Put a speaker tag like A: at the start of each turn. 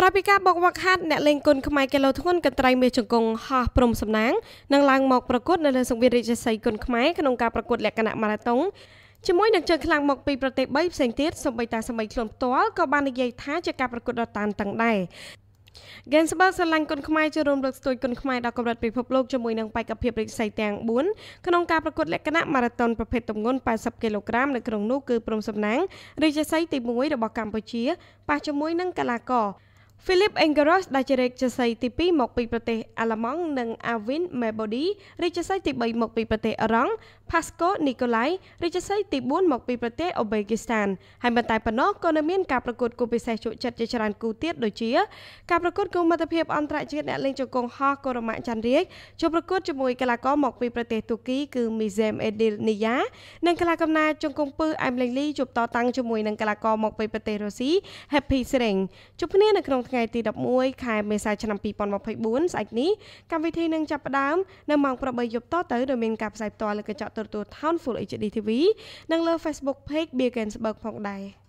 A: ក្រោយពីការបោកវឹកហាត់អ្នកលេងគុនខ្មែរគីឡូធ្ងន់កន្ត្រៃមាសជង្គង់ហោះព្រំសំណាងនឹងឡើងមកប្រកួតនៅលើសង្វៀនរាជសីគុនខ្មែរក្នុងការប្រកួតលក្ខណៈម៉ារ៉ាតុងជាមួយនឹងជើងខ្លាំងមកពីប្រទេស3ផ្សេងទៀតសម្បីតាសមីខ្លួនផ្ទាល់ក៏បាននិយាយថាជាការប្រកួតដ៏តានតឹងដែរ Gensberg ស្រឡាញ់គុនខ្មែរចូលរួមលើកស្ទួយគុនខ្មែរដល់កម្រិតពិភពលោកជាមួយនឹងបេក្ខភាពរិទ្ធិសីទាំង4ក្នុងការប្រកួតលក្ខណៈម៉ារ៉ាតុនប្រភេទទម្ងន់80គីឡូក្រាមនៅក្នុងនោះគឺព្រំសំណាងរិទ្ធិសីទី1របស់កម្ពុជាប៉ះជាមួយនឹងកីឡាករ Philip Engeros ដែលជារាជសីទី2មក ពីប្រទេសអាល្លឺម៉ង់និង Avin Mebody រាជសីទី3មកពីប្រទេសអឺរ៉ង់ Pasco Nicolai រាជសីទី4មក ពីប្រទេសអូបេគីស្ថានហើយមិនតែប៉ុណ្ណោះក៏នៅមានការប្រកួតគូពិសេសជក់ចិត្តជាច្រើនគូទៀតដូចជាការប្រកួតគូមិត្តភាពអន្តរជាតិអ្នកលេងជង្គង់ហោះកូរ៉ូម៉ាច័ន្ទរាជជួបប្រកួតជាមួយកីឡាករមកពីប្រទេសទូគីគឺ Mizem Edil Nia និងកីឡាករណាជង្គង់ពឺ Aim Lengli ជួបតតាំងជាមួយនឹងកីឡាករមកពីប្រទេសរុស្ស៊ី Happy Sering ជួបគ្នានៅក្នុងថ្ងៃទី11ខែមេសាឆ្នាំ2024ស្អែកនេះកម្មវិធីនឹងចាប់ផ្ដើមនៅម៉ោង8យប់តទៅដោយមានការផ្សាយផ្ទាល់លើកញ្ចក់ទូរទស្សន៍ Town Full HD TV និងលើ Facebook Page Beer Gainsbourg ផងដែរ។